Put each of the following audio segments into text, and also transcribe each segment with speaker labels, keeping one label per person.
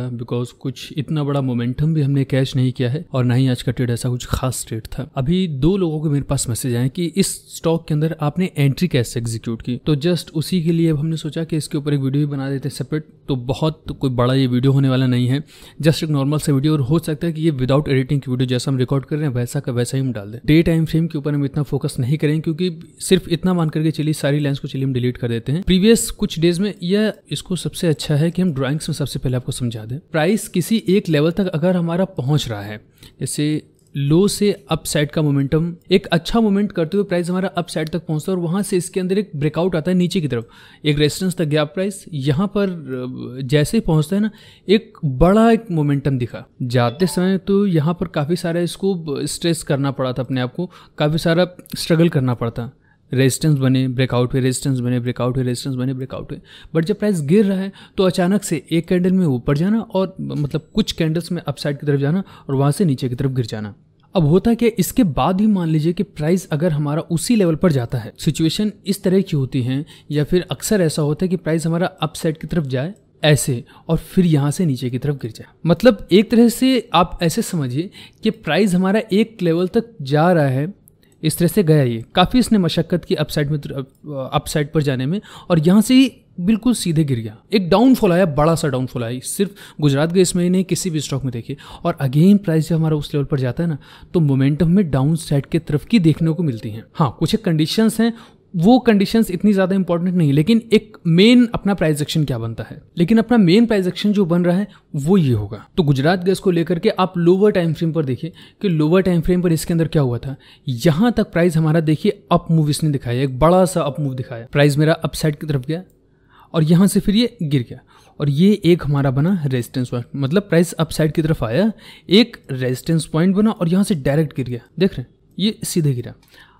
Speaker 1: Because कुछ इतना बड़ा मोमेंटम भी हमने कैच नहीं किया है और ना ही आज का ट्रेड ऐसा कुछ खास ट्रेड था अभी दो लोगों के मेरे पास मैसेज आए कि इस स्टॉक के अंदर आपने एंट्री कैसे एग्जीक्यूट की तो जस्ट उसी के लिए हमने सोचा कि इसके ऊपर एक वीडियो भी बना देते हैं सेपरेट तो बहुत कोई बड़ा ये वीडियो होने वाला नहीं है जस्ट एक नॉर्मल सा वीडियो और हो सकता है कि ये विदाउट एडिटिंग की वीडियो जैसा हम रिकॉर्ड कर रहे हैं वैसा का वैसा ही हम डाल दें डे टाइम फ्रेम के ऊपर हम इतना फोकस नहीं करें क्योंकि सिर्फ इतना मान करके चलिए सारी लाइन्स को चलिए हम डिलीट कर देते हैं प्रीवियस कुछ डेज में यह इसको सबसे अच्छा है कि हम ड्राइंग्स में सबसे पहले आपको समझा बता दें प्राइस किसी एक लेवल तक अगर हमारा पहुंच रहा है जैसे लो से अप साइड का मोमेंटम एक अच्छा मोमेंट करते हुए प्राइस हमारा अप साइड तक पहुंचता है और वहां से इसके अंदर एक ब्रेकआउट आता है नीचे की तरफ एक रेजिस्टेंस तक गया प्राइस यहां पर जैसे ही पहुंचता है ना एक बड़ा एक मोमेंटम दिखा जाते समय तो यहां पर काफ़ी सारा इसको स्ट्रेस करना पड़ा था अपने आप को काफ़ी सारा स्ट्रगल करना पड़ता रेजिस्टेंस बने ब्रेकआउट हुए रेजिस्टेंस बने ब्रेकआउट हुए रेजिस्टेंस बने ब्रेकआउट हुए बट जब प्राइस गिर रहा है तो अचानक से एक कैंडल में ऊपर जाना और मतलब कुछ कैंडल्स में अपसाइड की तरफ जाना और वहाँ से नीचे की तरफ गिर जाना अब होता क्या इसके बाद ही मान लीजिए कि प्राइस अगर हमारा उसी लेवल पर जाता है सिचुएशन इस तरह की होती है या फिर अक्सर ऐसा होता है कि प्राइस हमारा अपसाइड की तरफ जाए ऐसे और फिर यहाँ से नीचे की तरफ गिर जाए मतलब एक तरह से आप ऐसे समझिए कि प्राइस हमारा एक लेवल तक जा रहा है इस तरह से गया ये काफ़ी इसने मशक्क़त की अपसाइड में अप साइड पर जाने में और यहाँ से ही बिल्कुल सीधे गिर गया एक डाउनफॉल आया बड़ा सा डाउनफॉल आया सिर्फ गुजरात गए इसमें ही नहीं किसी भी स्टॉक में देखिए और अगेन प्राइस जब हमारा उस लेवल पर जाता है ना तो मोमेंटम में डाउन साइड की तरफ की देखने को मिलती हैं हाँ कुछ एक कंडीशंस हैं वो कंडीशंस इतनी ज़्यादा इंपॉर्टेंट नहीं लेकिन एक मेन अपना प्राइस एक्शन क्या बनता है लेकिन अपना मेन प्राइस एक्शन जो बन रहा है वो ये होगा तो गुजरात गैस को लेकर के आप लोअर टाइम फ्रेम पर देखिए कि लोअर टाइम फ्रेम पर इसके अंदर क्या हुआ था यहाँ तक प्राइस हमारा देखिए अप मूव इसने दिखाया एक बड़ा सा अप मूव दिखाया प्राइस मेरा अपसाइड की तरफ गया और यहाँ से फिर ये गिर गया और ये एक हमारा बना रेजिस्टेंस पॉइंट मतलब प्राइस अपसाइड की तरफ आया एक रेजिस्टेंस पॉइंट बना और यहाँ से डायरेक्ट गिर गया देख रहे हैं ये सीधे गिरा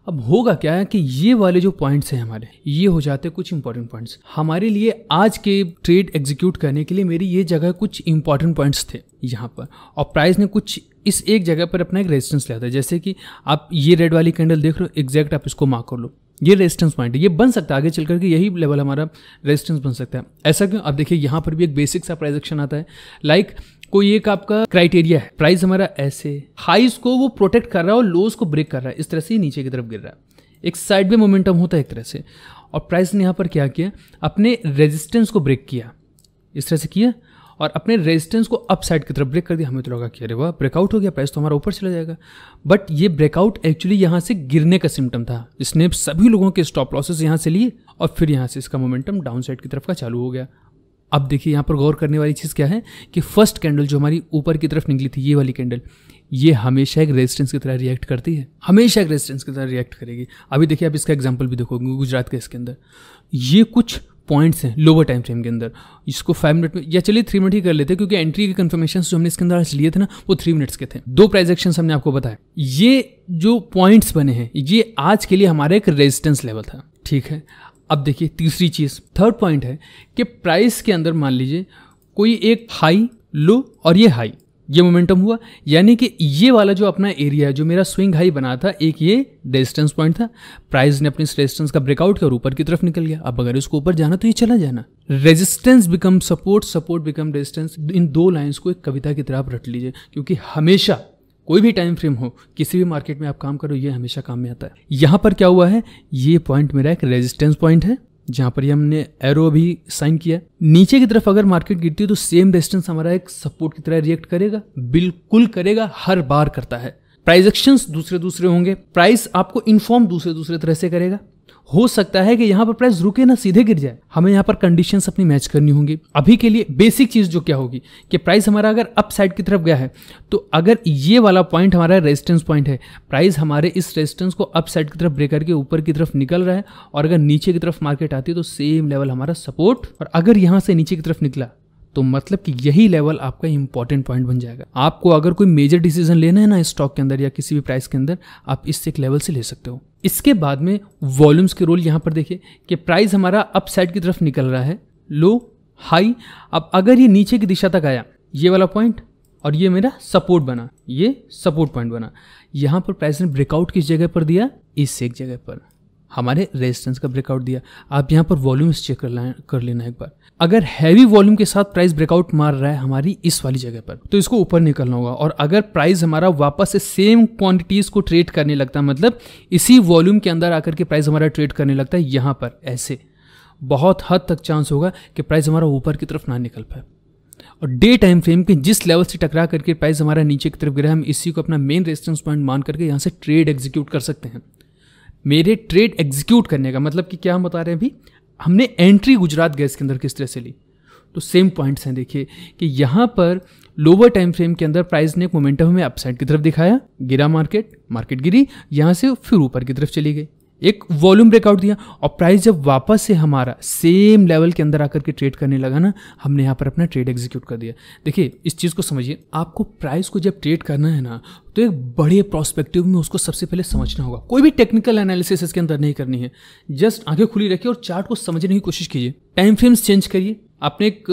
Speaker 1: अब होगा क्या है कि ये वाले जो पॉइंट्स हैं हमारे ये हो जाते कुछ इंपॉर्टेंट पॉइंट्स हमारे लिए आज के ट्रेड एग्जीक्यूट करने के लिए मेरी ये जगह कुछ इंपॉर्टेंट पॉइंट्स थे यहाँ पर और प्राइस ने कुछ इस एक जगह पर अपना एक रेजिस्टेंस लिया था जैसे कि आप ये रेड वाली कैंडल देख रहे हो एग्जैक्ट आप इसको मार्क कर लो ये रेजिस्टेंस पॉइंट है ये बन सकता है आगे चल करके यही लेवल हमारा रेजिस्टेंस बन सकता है ऐसा क्यों अब देखिए यहाँ पर भी एक बेसिक सा प्राइजेक्शन आता है लाइक like, कोई एक आपका क्राइटेरिया है प्राइस हमारा ऐसे हाईस को वो प्रोटेक्ट कर रहा है और लोस को ब्रेक कर रहा है इस तरह से ही नीचे की तरफ गिर रहा है एक साइड में मोमेंटम होता है एक तरह से और प्राइस ने यहाँ पर क्या किया अपने रेजिस्टेंस को ब्रेक किया इस तरह से किया और अपने रेजिस्टेंस को अप साइड की तरफ ब्रेक कर दिया हमें तो लगा कि अरे वाह ब्रेकआउट हो गया प्राइस तो हमारा ऊपर चला जाएगा बट ये ब्रेकआउट एक्चुअली यहाँ से गिरने का सिम्टम था इसने सभी लोगों के स्टॉप लॉसेस यहाँ से लिए और फिर यहाँ से इसका मोमेंटम डाउन साइड की तरफ का चालू हो गया अब देखिए यहाँ पर गौर करने वाली चीज़ क्या है कि फर्स्ट कैंडल जो हमारी ऊपर की तरफ निकली थी ये वाली कैंडल ये हमेशा एक रेजिस्टेंस की तरह रिएक्ट करती है हमेशा एक रेजिस्टेंस की तरह रिएक्ट करेगी अभी देखिए आप इसका एग्जाम्पल भी देखोगे गुजरात के इसके अंदर ये कुछ पॉइंट्स हैं लोअर टाइम फ्रेम के अंदर इसको फाइव मिनट में या चलिए थ्री मिनट ही कर लेते हैं क्योंकि एंट्री के कन्फर्मेशन जो हमने इसके अंदर आज लिए थे ना वो थ्री मिनट्स के थे दो प्राइज एक्शन हमने आपको बताया ये जो पॉइंट्स बने हैं ये आज के लिए हमारा एक रेजिस्टेंस लेवल था ठीक है अब देखिए तीसरी चीज़ थर्ड पॉइंट है कि प्राइस के अंदर मान लीजिए कोई एक हाई लो और ये हाई ये मोमेंटम हुआ यानी कि ये वाला जो अपना एरिया है जो मेरा स्विंग हाई बना था एक ये रेजिस्टेंस पॉइंट था प्राइस ने अपने रेजिस्टेंस का ब्रेकआउट कर ऊपर की तरफ निकल गया अब अगर इसको ऊपर जाना तो ये चला जाना resistance become support support become resistance इन दो लाइंस को एक कविता की तरह आप रट लीजिए क्योंकि हमेशा कोई भी टाइम फ्रेम हो किसी भी मार्केट में आप काम करो ये हमेशा काम में आता है यहाँ पर क्या हुआ है ये पॉइंट मेरा एक रेजिस्टेंस पॉइंट है जहाँ पर हमने एरो भी साइन किया नीचे की तरफ अगर मार्केट गिरती है तो सेम रेजिस्टेंस हमारा एक सपोर्ट की तरह रिएक्ट करेगा बिल्कुल करेगा हर बार करता है प्राइजेक्शन दूसरे दूसरे होंगे प्राइस आपको इन्फॉर्म दूसरे दूसरे तरह से करेगा हो सकता है कि यहाँ पर प्राइस रुके ना सीधे गिर जाए हमें यहाँ पर कंडीशन अपनी मैच करनी होंगी अभी के लिए बेसिक चीज़ जो क्या होगी कि प्राइस हमारा अगर अप साइड की तरफ गया है तो अगर ये वाला पॉइंट हमारा रेजिस्टेंस पॉइंट है प्राइस हमारे इस रेजिस्टेंस को अप साइड की तरफ ब्रेक करके ऊपर की तरफ निकल रहा है और अगर नीचे की तरफ मार्केट आती है तो सेम लेवल हमारा सपोर्ट और अगर यहाँ से नीचे की तरफ निकला तो मतलब कि यही लेवल आपका इंपॉर्टेंट पॉइंट बन जाएगा आपको अगर कोई मेजर डिसीजन लेना है ना स्टॉक के अंदर या किसी भी प्राइस के अंदर आप इससे एक लेवल से ले सकते हो इसके बाद में वॉल्यूम्स के रोल यहाँ पर देखिए कि प्राइस हमारा अप साइड की तरफ निकल रहा है लो हाई अब अगर ये नीचे की दिशा तक आया ये वाला पॉइंट और ये मेरा सपोर्ट बना ये सपोर्ट पॉइंट बना यहाँ पर प्राइस ने ब्रेकआउट किस जगह पर दिया इस एक जगह पर हमारे रेजिस्टेंस का ब्रेकआउट दिया आप यहाँ पर वॉल्यूम्स चेक कर कर लेना एक बार अगर हैवी वॉल्यूम के साथ प्राइस ब्रेकआउट मार रहा है हमारी इस वाली जगह पर तो इसको ऊपर निकलना होगा और अगर प्राइस हमारा वापस से सेम क्वांटिटीज को ट्रेड करने लगता है मतलब इसी वॉल्यूम के अंदर आकर के प्राइस हमारा ट्रेड करने लगता है यहाँ पर ऐसे बहुत हद तक चांस होगा कि प्राइस हमारा ऊपर की तरफ ना निकल पाए और डे टाइम फ्रेम के जिस लेवल से टकरा करके प्राइस हमारा नीचे की तरफ गिरा हम इसी को अपना मेन रेजिस्टेंस पॉइंट मान करके यहाँ से ट्रेड एग्जीक्यूट कर सकते हैं मेरे ट्रेड एग्जीक्यूट करने का मतलब कि क्या हम बता रहे हैं अभी हमने एंट्री गुजरात गैस के अंदर किस तरह से ली तो सेम पॉइंट्स हैं देखिए कि यहाँ पर लोअर टाइम फ्रेम के अंदर प्राइस ने एक मोमेंटम हमें अपसाइड की तरफ दिखाया गिरा मार्केट मार्केट गिरी यहाँ से फिर ऊपर की तरफ चली गई एक वॉल्यूम ब्रेकआउट दिया और प्राइस जब वापस से हमारा सेम लेवल के अंदर आकर के ट्रेड करने लगा ना हमने यहाँ पर अपना ट्रेड एग्जीक्यूट कर दिया देखिए इस चीज़ को समझिए आपको प्राइस को जब ट्रेड करना है ना तो एक बड़े प्रोस्पेक्टिव में उसको सबसे पहले समझना होगा कोई भी टेक्निकल एनालिसिस इसके अंदर नहीं करनी है जस्ट आंखें खुली रखिए और चार्ट को समझने की कोशिश कीजिए टाइम फ्रेम्स चेंज करिए आपने एक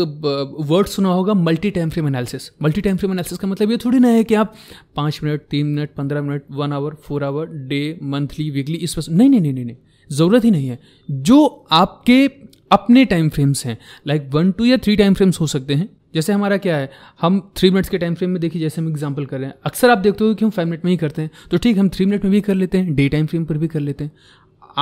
Speaker 1: वर्ड सुना होगा multi time frame analysis multi time frame analysis का मतलब ये थोड़ी ना है कि आप पाँच मिनट तीन मिनट पंद्रह minute one hour four hour day monthly weekly इस वक्त नहीं नहीं नहीं नहीं नहीं ज़रूरत ही नहीं है जो आपके अपने टाइम फ्रेम्स हैं लाइक वन टू या थ्री टाइम फ्रेम्स हो सकते हैं जैसे हमारा क्या है हम थ्री मिनट्स के टाइम फ्रेम में देखिए जैसे हम एग्जाम्पल कर रहे हैं अक्सर आप देखते हो कि हम फाइव मिनट में ही करते हैं तो ठीक हम थ्री मिनट में भी कर लेते हैं डे टाइम फ्रेम पर भी कर लेते हैं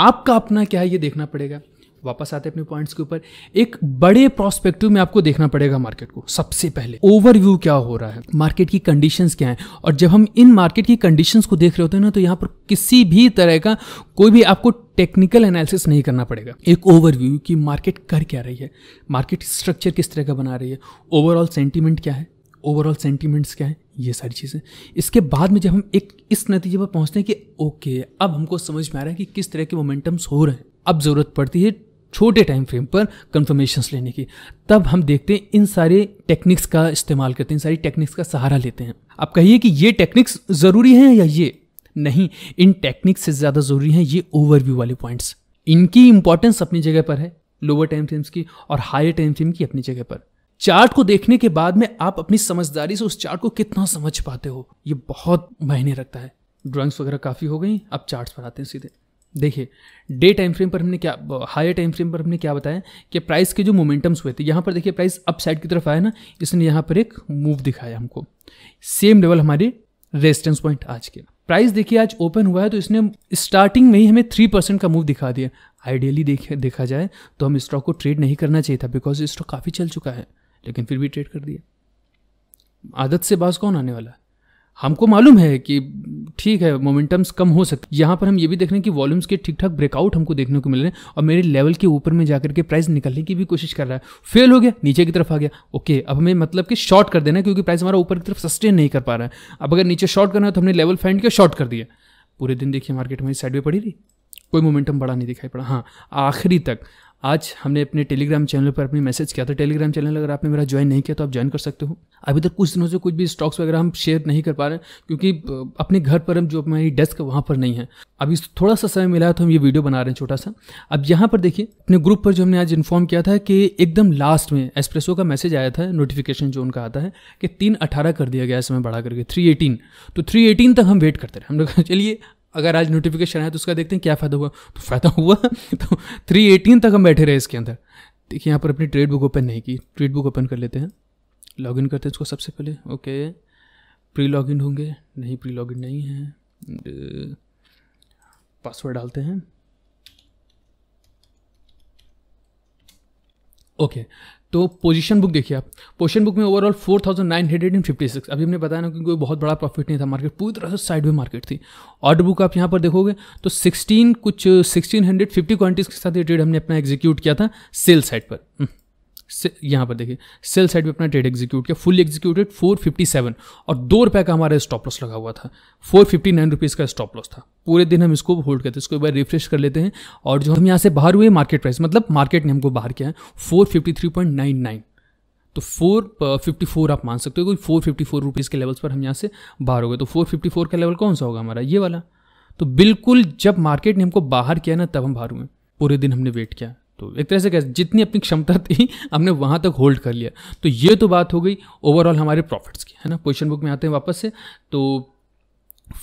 Speaker 1: आपका अपना क्या है ये देखना पड़ेगा वापस आते हैं अपने पॉइंट्स के ऊपर एक बड़े प्रोस्पेक्टिव में आपको देखना पड़ेगा मार्केट को सबसे पहले ओवरव्यू क्या हो रहा है मार्केट की कंडीशंस क्या है और जब हम इन मार्केट की कंडीशंस को देख रहे होते हैं ना तो यहाँ पर किसी भी तरह का कोई भी आपको टेक्निकल एनालिसिस नहीं करना पड़ेगा एक ओवरव्यू कि मार्केट कर क्या रही है मार्केट स्ट्रक्चर किस तरह का बना रही है ओवरऑल सेंटिमेंट क्या है ओवरऑल सेंटिमेंट्स क्या है ये सारी चीज़ें इसके बाद में जब हम एक इस नतीजे पर पहुंचते हैं कि ओके अब हमको समझ में आ रहा है कि किस तरह के मोमेंटम्स हो रहे हैं अब ज़रूरत पड़ती है छोटे टाइम फ्रेम पर कन्फर्मेशंस लेने की तब हम देखते हैं इन सारे टेक्निक्स का इस्तेमाल करते हैं इन सारी टेक्निक्स का सहारा लेते हैं आप कहिए कि ये टेक्निक्स ज़रूरी हैं या ये नहीं इन टेक्निक्स से ज़्यादा ज़रूरी हैं ये ओवरव्यू वाले पॉइंट्स इनकी इंपॉर्टेंस अपनी जगह पर है लोअर टाइम फ्रेम्स की और हायर टाइम फ्रेम की अपनी जगह पर चार्ट को देखने के बाद में आप अपनी समझदारी से उस चार्ट को कितना समझ पाते हो ये बहुत मायने रखता है ड्राइंग्स वगैरह काफ़ी हो गई अब चार्ट्स बनाते हैं सीधे देखिए डे टाइम फ्रेम पर हमने क्या हायर टाइम फ्रेम पर हमने क्या बताया कि प्राइस के जो मोमेंटम्स हुए थे यहाँ पर देखिए प्राइस अप साइड की तरफ आया ना इसने यहाँ पर एक मूव दिखाया हमको सेम लेवल हमारे रेजिस्टेंस पॉइंट आज के प्राइस देखिए आज ओपन हुआ है तो इसने स्टार्टिंग में ही हमें थ्री परसेंट का मूव दिखा दिया आइडियली देखे देखा जाए तो हम स्टॉक को ट्रेड नहीं करना चाहिए था बिकॉज स्टॉक काफ़ी चल चुका है लेकिन फिर भी ट्रेड कर दिया आदत से बाज कौन आने वाला हमको मालूम है कि ठीक है मोमेंटम्स कम हो सकते यहाँ पर हम ये भी देख रहे हैं कि वॉल्यूम्स के ठीक ठाक ब्रेकआउट हमको देखने को मिल रहे हैं और मेरे लेवल के ऊपर में जाकर के प्राइस निकलने की भी कोशिश कर रहा है फेल हो गया नीचे की तरफ आ गया ओके अब हमें मतलब कि शॉर्ट कर देना क्योंकि प्राइस हमारा ऊपर की तरफ सस्टेन नहीं कर पा रहा है अब अगर नीचे शॉर्ट करना है तो हमने लेवल फाइंड किया शॉर्ट कर दिया पूरे दिन देखिए मार्केट हमारी साइड में पड़ी रही कोई मोमेंटम बड़ा नहीं दिखाई पड़ा हाँ आखिरी तक आज हमने अपने टेलीग्राम चैनल पर अपनी मैसेज किया था टेलीग्राम चैनल अगर आपने मेरा ज्वाइन नहीं किया तो आप ज्वाइन कर सकते हो अभी तक कुछ दिनों से कुछ भी स्टॉक्स वगैरह हम शेयर नहीं कर पा रहे क्योंकि अपने घर पर हम जो हमारी डेस्क है वहाँ पर नहीं है अभी थोड़ा सा समय मिला है तो हम ये वीडियो बना रहे हैं छोटा सा अब यहाँ पर देखिए अपने ग्रुप पर जो हमने आज इन्फॉर्म किया था कि एकदम लास्ट में एक्सप्रेसो का मैसेज आया था नोटिफिकेशन जो उनका आता है कि तीन अठारह कर दिया गया समय बढ़ा करके थ्री एटीन तो थ्री एटीन तक हम वेट करते रहे हम लोग चलिए अगर आज नोटिफिकेशन आया तो उसका देखते हैं क्या फ़ायदा हुआ तो फ़ायदा हुआ तो थ्री एटीन तक हम बैठे रहे इसके अंदर देखिए यहाँ पर अपनी ट्रेड बुक ओपन नहीं की ट्रेड बुक ओपन कर लेते हैं लॉगिन करते हैं इसको सबसे पहले ओके प्री लॉगिन होंगे नहीं प्री लॉग इन नहीं है पासवर्ड uh, डालते हैं ओके तो पोजीशन बुक देखिए आप पोजीशन बुक में overall four thousand nine hundred and fifty six अभी हमने बताया ना कि कोई बहुत बड़ा प्रॉफिट नहीं था मार्केट पूरी तरह से साइड में मार्केट थी ऑर्डर बुक आप यहाँ पर देखोगे तो सिक्सटीन कुछ सिक्सटीन हंड्रेड फिफ्टी क्वान्टीज के साथ ये ट्रेड हमने अपना एग्जीक्यूट किया था सेल साइड पर हम्म। यहाँ पर देखिए सेल साइड पे अपना ट्रेड एग्जीक्यूट किया फुल एग्जीक्यूटेड 457 और दो रुपये का हमारा स्टॉप लॉस लगा हुआ था फोर फिफ्टी नाइन रुपीज़ का स्टॉप लॉस था पूरे दिन हम इसको होल्ड करते हैं इसको एक बार रिफ्रेश कर लेते हैं और जो हम यहाँ से बाहर हुए मार्केट प्राइस मतलब मार्केट ने हमको बाहर किया है फोर तो फोर फिफ्टी फोर आप मान सकते हो कोई फोर फिफ्टी फोर रुपीज़ के लेवल्स पर हम यहाँ से बाहर हो गए तो फोर फिफ्टी फोर का लेवल कौन सा होगा हमारा ये वाला तो बिल्कुल जब मार्केट ने हमको बाहर किया ना तब हम बाहर हुए पूरे दिन हमने वेट किया तो एक तरह से कैसे जितनी अपनी क्षमता थी हमने वहाँ तक होल्ड कर लिया तो ये तो बात हो गई ओवरऑल हमारे प्रॉफिट्स की है ना पोजिशन बुक में आते हैं वापस से तो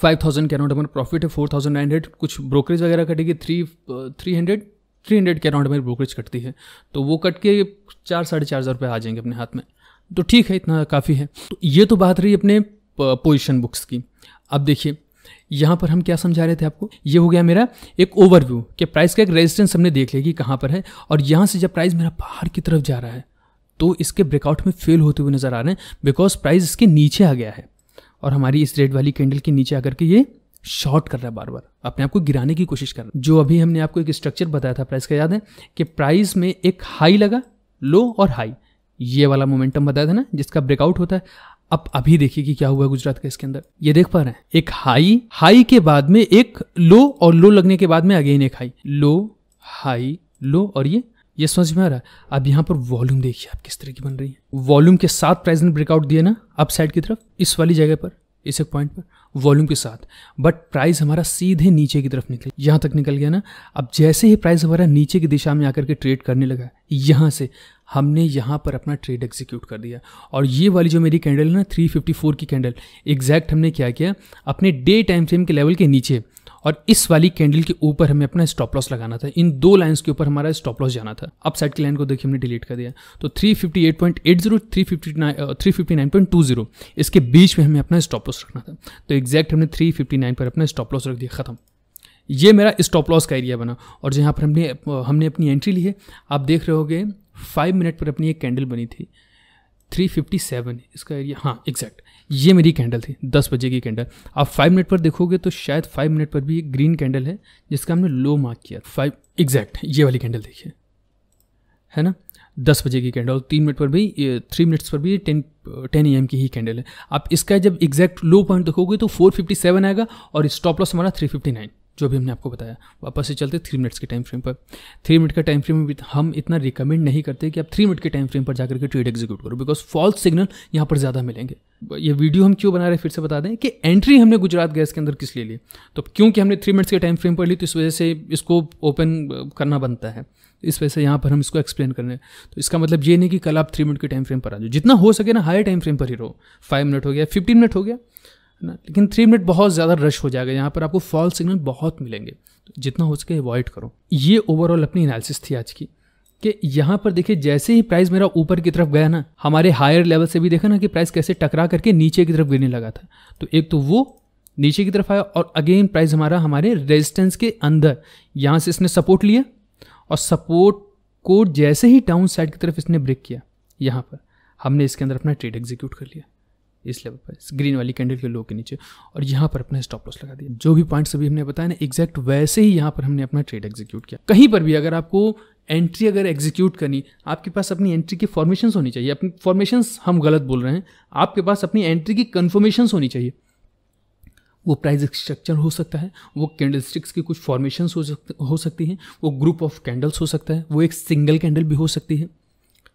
Speaker 1: फाइव थाउजेंड के अराउंड हमारा प्रॉफिट है फोर थाउजेंड नाइन हंड्रेड कुछ ब्रोकरेज वगैरह कटेगी three three hundred three hundred के अराउंड हमारी ब्रोकरेज कटती है तो वो कट के चार साढ़े चार हज़ार रुपये आ जाएंगे अपने हाथ में तो ठीक है इतना काफ़ी है तो ये तो बात रही अपने पोजिशन बुक्स की अब देखिए यहाँ पर हम क्या समझा रहे थे आपको ये हो गया मेरा एक ओवरव्यू कि प्राइस का एक रेजिस्टेंस हमने देख लिया कि कहाँ पर है और यहाँ से जब प्राइस मेरा बाहर की तरफ जा रहा है तो इसके ब्रेकआउट में फेल होते हुए नज़र आ रहे हैं बिकॉज प्राइस इसके नीचे आ गया है और हमारी इस रेड वाली कैंडल के नीचे आकर के ये शॉर्ट कर रहा है बार बार अपने आप को गिराने की कोशिश कर रहा है जो अभी हमने आपको एक स्ट्रक्चर बताया था प्राइस का याद है कि प्राइस में एक हाई लगा लो और हाई ये वाला मोमेंटम बताया था ना जिसका ब्रेकआउट होता है अब अभी देखिए कि क्या हुआ गुजरात के इसके अंदर ये देख पा रहे हैं एक हाई हाई के बाद में एक लो और लो लगने के बाद में अगेन एक हाई लो हाई लो और ये ये समझ में आ रहा है अब यहाँ पर वॉल्यूम देखिए आप किस तरह की बन रही है वॉल्यूम के साथ प्राइस ने ब्रेकआउट दिया ना अप साइड की तरफ इस वाली जगह पर इस एक पॉइंट पर वॉल्यूम के साथ बट प्राइस हमारा सीधे नीचे की तरफ निकले यहाँ तक निकल गया ना अब जैसे ही प्राइस हमारा नीचे की दिशा में आकर के ट्रेड करने लगा यहाँ से हमने यहाँ पर अपना ट्रेड एग्जीक्यूट कर दिया और ये वाली जो मेरी कैंडल है ना 354 की कैंडल एग्जैक्ट हमने क्या किया अपने डे टाइम फ्रेम के लेवल के नीचे और इस वाली कैंडल के ऊपर हमें अपना स्टॉप लॉस लगाना था इन दो लाइंस के ऊपर हमारा स्टॉप लॉस जाना था अब साइड की लाइन को देखिए हमने डिलीट कर दिया तो 358.80 359.20 इसके बीच में हमें अपना स्टॉप लॉस रखना था तो एग्जैक्ट हमने 359 पर अपना स्टॉप लॉस रख दिया खत्म ये मेरा स्टॉप लॉस का एरिया बना और जहाँ पर हमने हमने अपनी एंट्री ली है आप देख रहे होगे फाइव मिनट पर अपनी एक कैंडल बनी थी थ्री फिफ्टी सेवन इसका एरिया हाँ एग्जैक्ट ये मेरी कैंडल थी दस बजे की कैंडल आप फाइव मिनट पर देखोगे तो शायद फाइव मिनट पर भी एक ग्रीन कैंडल है जिसका हमने लो मार्क किया फाइव एग्जैक्ट ये वाली कैंडल देखिए है ना दस बजे की कैंडल तीन मिनट पर भी थ्री मिनट्स पर भी टेन टेन ई की ही कैंडल है आप इसका जब एग्जैक्ट लो पॉइंट देखोगे तो फोर फिफ्टी सेवन आएगा और स्टॉप लॉस हमारा थ्री फिफ्टी नाइन जो भी हमने आपको बताया वापस से चलते थ्री मिनट्स के टाइम फ्रेम पर थ्री मिनट का टाइम फ्रेम हम इतना रिकमेंड नहीं करते कि आप थ्री मिनट के टाइम फ्रेम पर जाकर के ट्रेड एग्जीक्यूट करो बिकॉज फॉल्स सिग्नल यहाँ पर ज़्यादा मिलेंगे ये वीडियो हम क्यों बना रहे हैं फिर से बता दें कि एंट्री हमने गुजरात गैस के अंदर किस लिए ली तो क्योंकि हमने थ्री मिनट्स के टाइम फ्रेम पर ली तो इस वजह से इसको ओपन uh, करना बनता है इस वजह से यहाँ पर हम इसको एक्सप्लेन कर रहे हैं तो इसका मतलब ये नहीं कि कल आप थ्री मिनट के टाइम फ्रेम पर आ जाओ जितना हो सके ना हाई टाइम फ्रेम पर ही रहो फाइव मिनट हो गया फिफ्टीन मिनट हो गया है ना लेकिन थ्री मिनट बहुत ज़्यादा रश हो जाएगा यहाँ पर आपको फॉल सिग्नल बहुत मिलेंगे तो जितना हो सके अवॉइड करो ये ओवरऑल अपनी एनालिसिस थी आज की कि यहाँ पर देखिए जैसे ही प्राइस मेरा ऊपर की तरफ गया ना हमारे हायर लेवल से भी देखा ना कि प्राइस कैसे टकरा करके नीचे की तरफ गिरने लगा था तो एक तो वो नीचे की तरफ आया और अगेन प्राइस हमारा हमारे रेजिस्टेंस के अंदर यहाँ से इसने सपोर्ट लिया और सपोर्ट को जैसे ही डाउन साइड की तरफ इसने ब्रेक किया यहाँ पर हमने इसके अंदर अपना ट्रेड एग्जीक्यूट कर लिया इस लेवल पर ग्रीन वाली कैंडल के लो के नीचे और यहाँ पर अपना स्टॉप लॉस लगा दिया जो भी पॉइंट्स अभी हमने बताया ना एग्जैक्ट वैसे ही यहाँ पर हमने अपना ट्रेड एग्जीक्यूट किया कहीं पर भी अगर आपको एंट्री अगर एग्जीक्यूट करनी आपके पास अपनी एंट्री की फॉर्मेशन होनी चाहिए अपनी फॉर्मेशन हम गलत बोल रहे हैं आपके पास अपनी एंट्री की कन्फर्मेशन होनी चाहिए वो प्राइस स्ट्रक्चर हो सकता है वो कैंडल स्टिक्स की कुछ फॉर्मेशन हो सकती हैं वो ग्रुप ऑफ कैंडल्स हो सकता है वो एक सिंगल कैंडल भी हो सकती है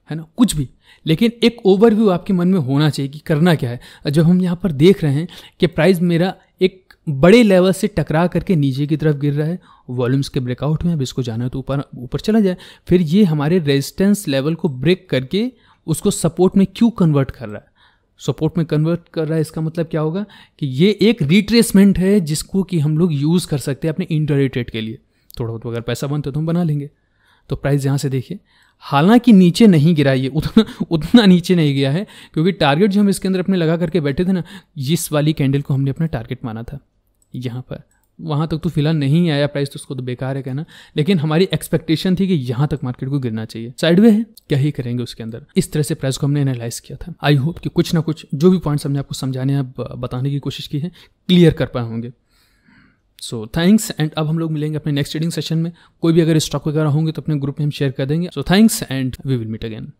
Speaker 1: है ना कुछ भी लेकिन एक ओवरव्यू आपके मन में होना चाहिए कि करना क्या है जब हम यहाँ पर देख रहे हैं कि प्राइस मेरा एक बड़े लेवल से टकरा करके नीचे की तरफ गिर रहा है वॉल्यूम्स के ब्रेकआउट में अब इसको जाना है तो ऊपर ऊपर चला जाए फिर ये हमारे रेजिस्टेंस लेवल को ब्रेक करके उसको सपोर्ट में क्यों कन्वर्ट कर रहा है सपोर्ट में कन्वर्ट कर रहा है इसका मतलब क्या होगा कि ये एक रिट्रेसमेंट है जिसको कि हम लोग यूज़ कर सकते हैं अपने इंटरेटेड के लिए थोड़ा बहुत अगर पैसा बनता तो हम बना लेंगे तो प्राइस यहाँ से देखिए हालांकि नीचे नहीं गिरा ये उतना उतना नीचे नहीं गया है क्योंकि टारगेट जो हम इसके अंदर अपने लगा करके बैठे थे ना इस वाली कैंडल को हमने अपना टारगेट माना था यहाँ पर वहाँ तक तो फिलहाल नहीं आया प्राइस तो उसको तो बेकार है कहना लेकिन हमारी एक्सपेक्टेशन थी कि यहाँ तक मार्केट को गिरना चाहिए साइडवे है क्या ही करेंगे उसके अंदर इस तरह से प्राइस को हमने एनालाइज किया था आई होप कि कुछ ना कुछ जो भी पॉइंट्स हमने आपको समझाने या बताने की कोशिश की है क्लियर कर पाए होंगे सो थैंक्स एंड अब हम लोग मिलेंगे अपने नेक्स्ट ट्रेडिंग सेशन में कोई भी अगर स्टॉक वगैरह होंगे तो अपने ग्रुप में हम शेयर कर देंगे so thanks and we will meet again